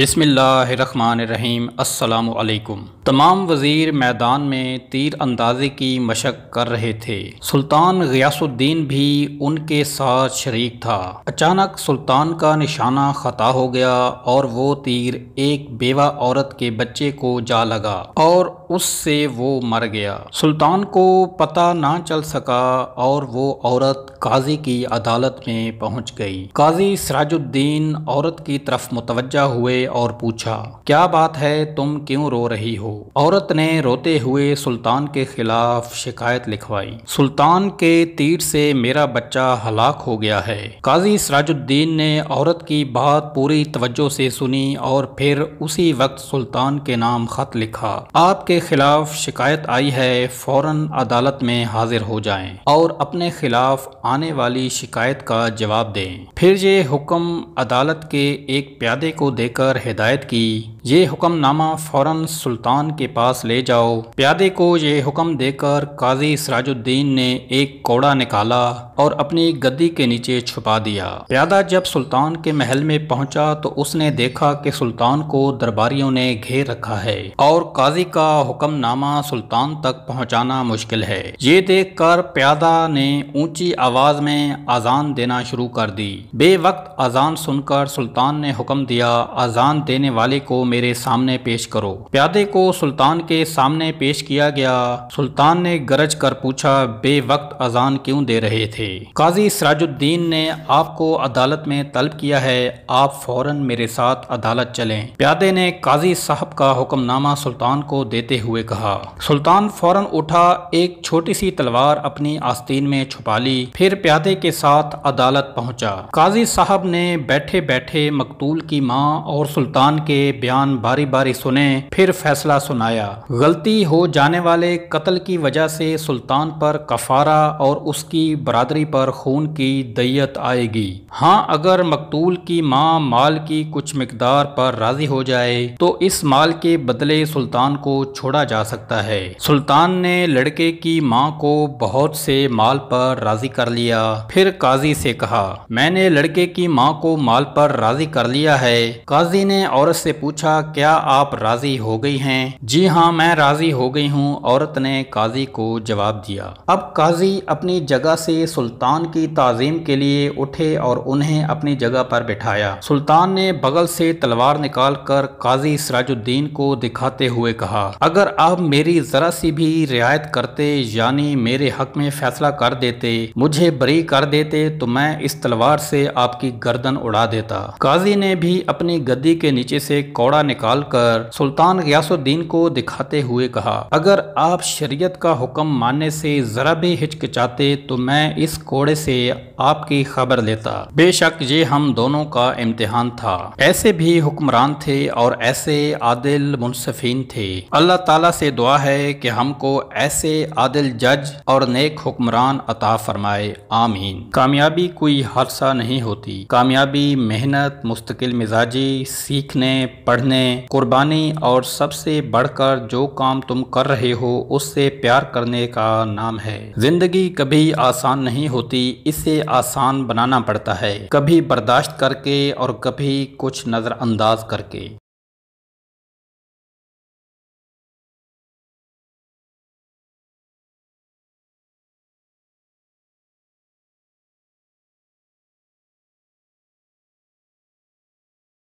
बसमीम् अल्लाम तमाम वज़ीर मैदान में तीर अंदाजी की मशक कर रहे थे सुल्तान गयासुद्दीन भी उनके साथ शरीक था अचानक सुल्तान का निशाना खता हो गया और वो तीर एक बेवा औरत के बच्चे को जा लगा और उससे वो मर गया सुल्तान को पता ना चल सका और वो औरत काजी की अदालत में पहुंच गई काजी सराजुद्दीन औरत की तरफ मुतवजा हुए और पूछा क्या बात है तुम क्यों रो रही हो औरत ने रोते हुए सुल्तान के खिलाफ शिकायत लिखवाई सुल्तान के तीर से मेरा बच्चा हलाक हो गया है काजी सराजुद्दीन ने औरत की बात पूरी तवज्जो से सुनी और फिर उसी वक्त सुल्तान के नाम खत लिखा आपके खिलाफ शिकायत आई है फौरन अदालत में हाजिर हो जाएं और अपने खिलाफ आने वाली शिकायत का जवाब दें फिर ये हुक्म अदालत के एक प्यादे को देकर हिदायत की ये हुक्मनामा फ़ौरन सुल्तान के पास ले जाओ प्यादे को ये हुक्म देकर काजी सराजुद्दीन ने एक कोड़ा निकाला और अपनी गद्दी के नीचे छुपा दिया प्यादा जब सुल्तान के महल में पहुंचा तो उसने देखा कि सुल्तान को दरबारियों ने घेर रखा है और काजी का हुक्मनामा सुल्तान तक पहुंचाना मुश्किल है ये कर प्यादा ने ऊंची आवाज में अजान देना शुरू कर दी वक्त अजान सुनकर सुल्तान ने हुक्म दिया अजान देने वाले को मेरे सामने पेश करो प्यादे को सुल्तान के सामने पेश किया गया सुल्तान ने गरज कर पूछा बे वक्त अजान क्यों दे रहे थे काजी सराजुद्दीन ने आपको अदालत में तलब किया है आप फौरन मेरे साथ अदालत चलें प्यादे ने काजी साहब का हुक्मनामा सुल्तान को देते हुए कहा सुल्तान फौरन उठा एक छोटी सी तलवार अपनी आस्तीन में छुपा ली फिर प्यादे के साथ अदालत पहुंचा काजी साहब ने बैठे बैठे मकतूल की माँ और सुल्तान के बयान बयान बारी बारी सुने फिर फैसला सुनाया गलती हो जाने वाले कत्ल की वजह से सुल्तान पर कफारा और उसकी बरादरी पर खून की दैयत आएगी हाँ अगर मकतूल की माँ माल की कुछ मकदार पर राजी हो जाए तो इस माल के बदले सुल्तान को छोड़ा जा सकता है सुल्तान ने लड़के की माँ को बहुत से माल पर राजी कर लिया फिर काजी से कहा मैंने लड़के की माँ को माल पर राजी कर लिया है काजी ने औरत से पूछा पूछा क्या आप राजी हो गई हैं जी हाँ मैं राजी हो गई हूँ औरत ने काजी को जवाब दिया अब काजी अपनी जगह से सुल्तान की ताजीम के लिए उठे और उन्हें अपनी जगह पर बिठाया सुल्तान ने बगल से तलवार निकाल कर काजी सराजुद्दीन को दिखाते हुए कहा अगर आप मेरी जरा सी भी रियायत करते यानी मेरे हक में फैसला कर देते मुझे बरी कर देते तो मैं इस तलवार से आपकी गर्दन उड़ा देता काजी ने भी अपनी गद्दी के नीचे से कौड़ा निकाल निकालकर सुल्तान गयासुद्दीन को दिखाते हुए कहा अगर आप शरीयत का हुक्म मानने से जरा भी हिचकिचाते तो मैं इस कोड़े से आपकी खबर लेता बेशक ये हम दोनों का इम्तिहान था ऐसे भी हुक्मरान थे और ऐसे आदिल मुनसफिन थे अल्लाह ताला से दुआ है कि हमको ऐसे आदिल जज और नेक हुक्मरान अता फरमाए आमीन कामयाबी कोई हादसा नहीं होती कामयाबी मेहनत मुस्तकिल मिजाजी सीखने पढ़ने ने कुर्बानी और सबसे बढ़कर जो काम तुम कर रहे हो उससे प्यार करने का नाम है जिंदगी कभी आसान नहीं होती इसे आसान बनाना पड़ता है कभी बर्दाश्त करके और कभी कुछ नज़रअंदाज करके